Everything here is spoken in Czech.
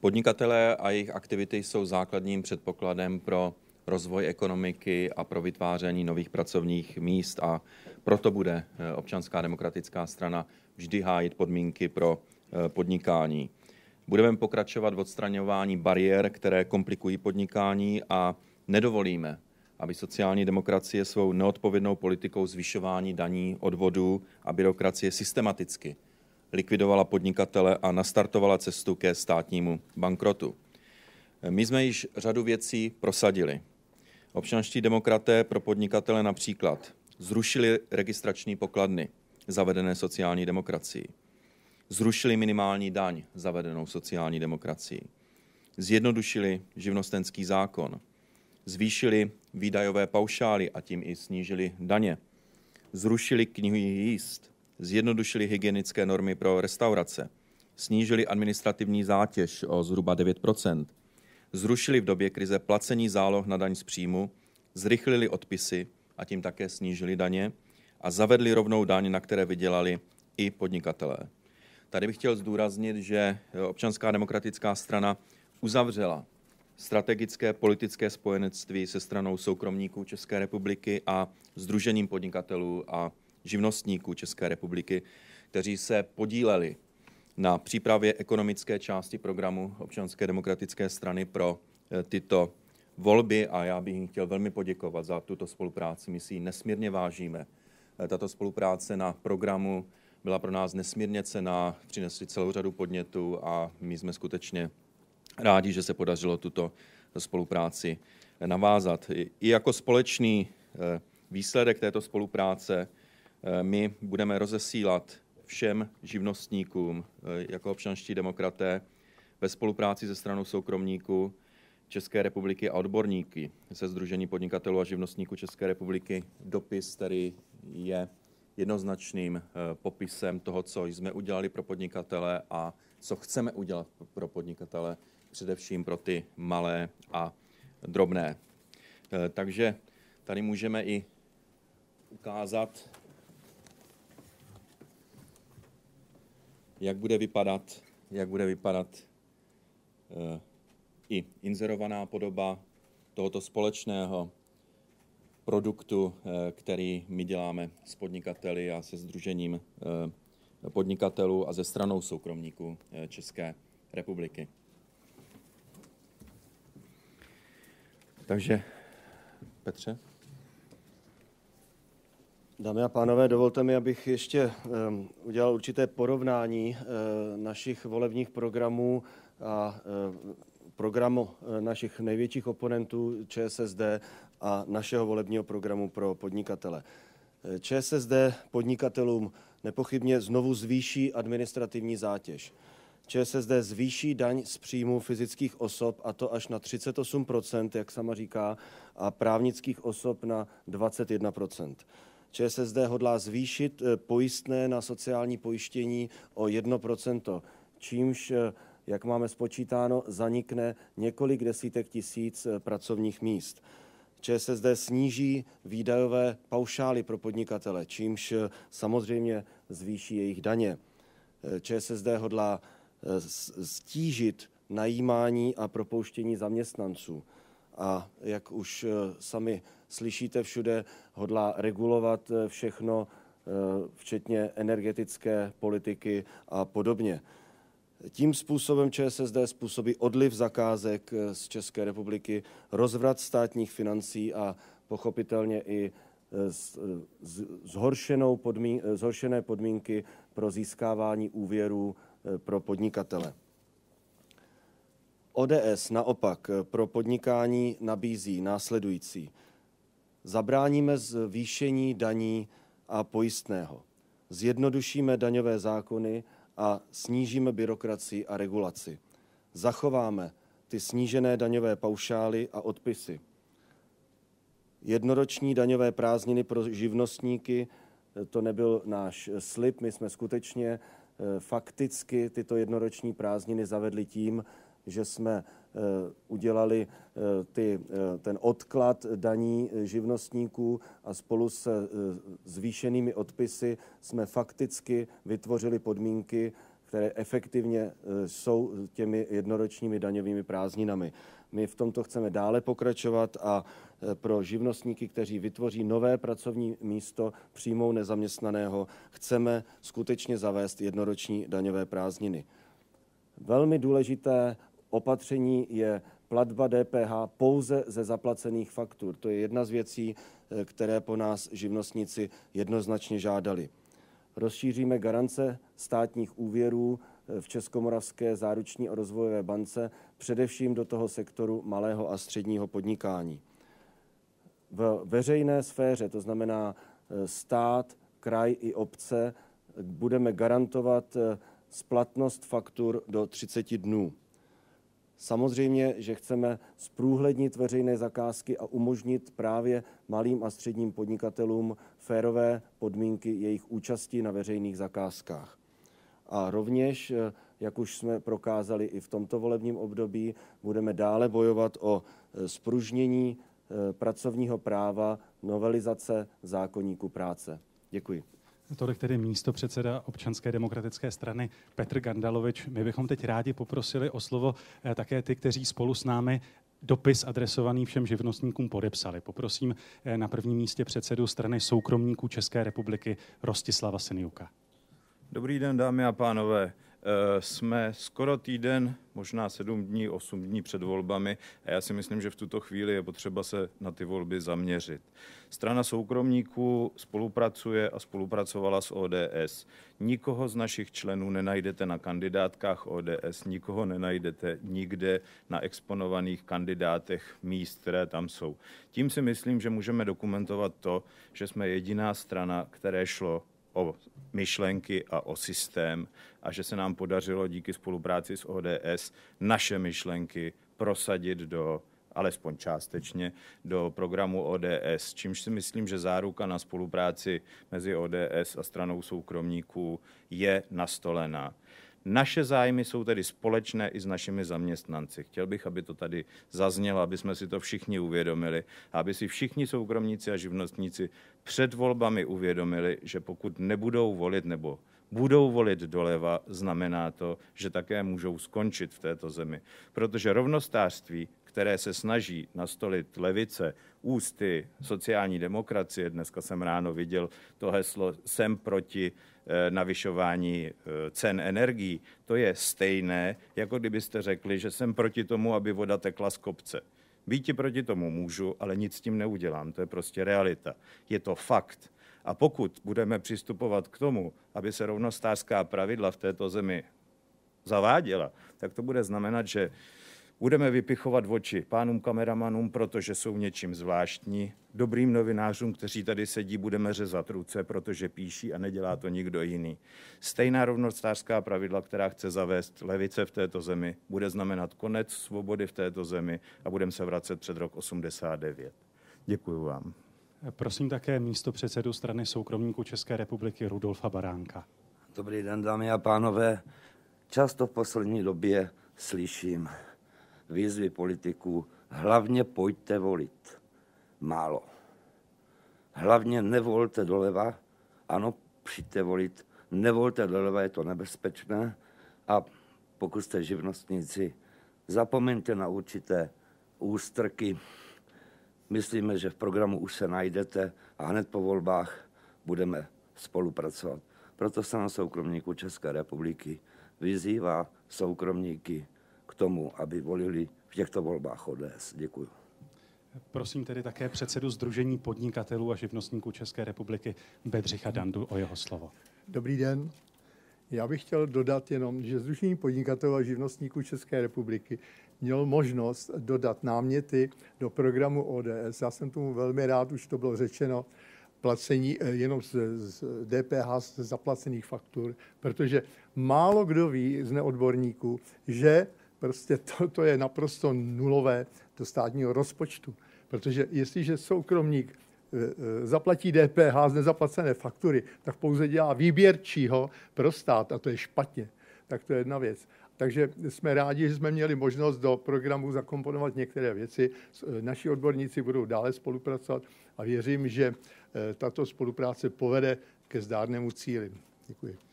Podnikatelé a jejich aktivity jsou základním předpokladem pro rozvoj ekonomiky a pro vytváření nových pracovních míst a proto bude eh, občanská demokratická strana vždy hájit podmínky pro eh, podnikání. Budeme pokračovat v odstraňování bariér, které komplikují podnikání a nedovolíme, aby sociální demokracie svou neodpovědnou politikou zvyšování daní, odvodů a byrokracie systematicky likvidovala podnikatele a nastartovala cestu ke státnímu bankrotu. My jsme již řadu věcí prosadili. Občanští demokraté pro podnikatele například zrušili registrační pokladny zavedené sociální demokracií, zrušili minimální daň zavedenou sociální demokracií, zjednodušili živnostenský zákon, zvýšili výdajové paušály a tím i snížili daně, zrušili knihy jíst, zjednodušili hygienické normy pro restaurace, snížili administrativní zátěž o zhruba 9 zrušili v době krize placení záloh na daň z příjmu, zrychlili odpisy a tím také snížili daně a zavedli rovnou daň, na které vydělali i podnikatelé. Tady bych chtěl zdůraznit, že občanská demokratická strana uzavřela strategické politické spojenectví se stranou soukromníků České republiky a Združením podnikatelů a živnostníků České republiky, kteří se podíleli na přípravě ekonomické části programu občanské demokratické strany pro eh, tyto volby a já bych jim chtěl velmi poděkovat za tuto spolupráci. My si ji nesmírně vážíme. Eh, tato spolupráce na programu byla pro nás nesmírně cená, přinesli celou řadu podnětů a my jsme skutečně rádi, že se podařilo tuto spolupráci eh, navázat. I jako společný výsledek této spolupráce Eh, my budeme rozesílat všem živnostníkům eh, jako občanští demokraté ve spolupráci se stranou soukromníků České republiky a odborníky se Združení podnikatelů a živnostníků České republiky dopis, který je jednoznačným eh, popisem toho, co jsme udělali pro podnikatele a co chceme udělat pro podnikatele, především pro ty malé a drobné. Takže tady můžeme i ukázat jak bude vypadat, jak bude vypadat eh, i inzerovaná podoba tohoto společného produktu, eh, který my děláme s podnikateli a se združením eh, podnikatelů a ze stranou soukromníků České republiky. Takže Petře? Dámy a pánové, dovolte mi, abych ještě ehm, udělal určité porovnání eh, našich volebních programů a eh, programu eh, našich největších oponentů ČSSD a našeho volebního programu pro podnikatele. ČSSD podnikatelům nepochybně znovu zvýší administrativní zátěž. ČSSD zvýší daň z příjmu fyzických osob, a to až na 38 jak sama říká, a právnických osob na 21 ČSSD hodlá zvýšit eh, pojistné na sociální pojištění o 1%, čímž eh, jak máme spočítáno, zanikne několik desítek tisíc eh, pracovních míst. ČSSD sníží výdajové paušály pro podnikatele, čímž samozřejmě zvýší jejich daně. ČSSD hodlá stížit najímání a propouštění zaměstnanců a jak už eh, sami slyšíte všude, hodlá regulovat eh, všechno, eh, včetně energetické politiky a podobně. Tím způsobem ČSSD způsobí odliv zakázek z České republiky, rozvrat státních financí a pochopitelně i zhoršenou podmín, zhoršené podmínky pro získávání úvěrů pro podnikatele. ODS naopak eh, pro podnikání nabízí následující. Zabráníme zvýšení daní a pojistného. Zjednodušíme daňové zákony a snížíme byrokracii a regulaci. Zachováme ty snížené daňové paušály a odpisy. Jednoroční daňové prázdniny pro živnostníky, eh, to nebyl náš eh, slib, my jsme skutečně fakticky tyto jednoroční prázdniny zavedli tím, že jsme eh, udělali eh, ty, eh, ten odklad daní živnostníků a spolu se zvýšenými odpisy jsme fakticky vytvořili podmínky, které efektivně jsou těmi jednoročními daňovými prázdninami. My v tomto chceme dále pokračovat a pro živnostníky, kteří vytvoří nové pracovní místo, přímou nezaměstnaného, chceme skutečně zavést jednoroční daňové prázdniny. Velmi důležité opatření je platba DPH pouze ze zaplacených faktur. To je jedna z věcí, eh, které po nás živnostníci jednoznačně žádali. Rozšíříme garance státních úvěrů eh, v Českomoravské záruční a rozvojové bance, především do toho sektoru malého a středního podnikání. V veřejné sféře, to znamená eh, stát, kraj i obce, budeme garantovat splatnost faktur do 30 dnů. Samozřejmě, že chceme zprůhlednit veřejné zakázky a umožnit právě malým a středním podnikatelům férové podmínky jejich účasti na veřejných zakázkách. A rovněž, eh, jak už jsme prokázali i v tomto volebním období, budeme dále bojovat o spružnění eh, eh, pracovního práva novelizace zákoníku práce. Děkuji. Tolik tedy místo předseda občanské demokratické strany Petr Gandalovič. My bychom teď rádi poprosili o slovo eh, také ty, kteří spolu s námi dopis adresovaný všem živnostníkům podepsali. Poprosím eh, na prvním místě předsedu strany soukromníků České republiky Rostislava Seniuka. Dobrý den, dámy a pánové. Eh, jsme skoro týden, možná sedm dní, osm dní před volbami a já si myslím, že v tuto chvíli je potřeba se na ty volby zaměřit. Strana soukromníků spolupracuje a spolupracovala s ODS. Nikoho z našich členů nenajdete na kandidátkách ODS, nikoho nenajdete nikde na exponovaných kandidátech míst, které tam jsou. Tím si myslím, že můžeme dokumentovat to, že jsme jediná strana, které šlo o myšlenky a o systém a že se nám podařilo díky spolupráci s ODS naše myšlenky prosadit do alespoň částečně, do programu ODS, čímž si myslím, že záruka na spolupráci mezi ODS a stranou soukromníků je nastolena. Naše zájmy jsou tedy společné i s našimi zaměstnanci. Chtěl bych, aby to tady zaznělo, aby jsme si to všichni uvědomili, aby si všichni soukromníci a živnostníci před volbami uvědomili, že pokud nebudou volit nebo budou volit doleva, znamená to, že také můžou skončit v této zemi. Protože rovnostářství, které se snaží nastolit levice, ústy, sociální demokracie, dneska jsem ráno viděl to heslo jsem proti Eh, navyšování eh, cen energií, to je stejné, jako kdybyste řekli, že jsem proti tomu, aby voda tekla z kopce. Býti proti tomu můžu, ale nic s tím neudělám. To je prostě realita. Je to fakt. A pokud budeme přistupovat k tomu, aby se rovnostářská pravidla v této zemi zaváděla, tak to bude znamenat, že Budeme vypichovat oči pánům kameramanům, protože jsou něčím zvláštní. Dobrým novinářům, kteří tady sedí, budeme řezat ruce, protože píší a nedělá to nikdo jiný. Stejná rovnostářská pravidla, která chce zavést levice v této zemi, bude znamenat konec svobody v této zemi a budeme se vracet před rok 89. Děkuji vám. Prosím také místo předsedu strany soukromníků České republiky Rudolfa Baránka. Dobrý den, dámy a pánové. Často v poslední době slyším výzvy politiků, hlavně pojďte volit. Málo. Hlavně nevolte doleva, ano, přijďte volit, nevolte doleva, je to nebezpečné a pokud jste živnostníci, zapomeňte na určité ústrky. Myslíme, že v programu už se najdete a hned po volbách budeme spolupracovat. Proto se na soukromníku České republiky vyzývá soukromníky tomu, aby volili v těchto volbách ODS. Děkuji. Prosím tedy také předsedu Združení podnikatelů a živnostníků České republiky Bedřicha Dandu o jeho slovo. Dobrý den. Já bych chtěl dodat jenom, že Združení podnikatelů a živnostníků České republiky měl možnost dodat náměty do programu ODS. Já jsem tomu velmi rád, už to bylo řečeno, placení eh, jenom z, z DPH z zaplacených faktur, protože málo kdo ví z neodborníků, že Prostě to, to je naprosto nulové do státního rozpočtu. Protože jestliže soukromník e, e, zaplatí DPH z nezaplacené faktury, tak pouze dělá výběrčího pro stát a to je špatně. Tak to je jedna věc. Takže jsme rádi, že jsme měli možnost do programu zakomponovat některé věci. E, naši odborníci budou dále spolupracovat a věřím, že tato spolupráce povede ke zdárnému cíli. Děkuji.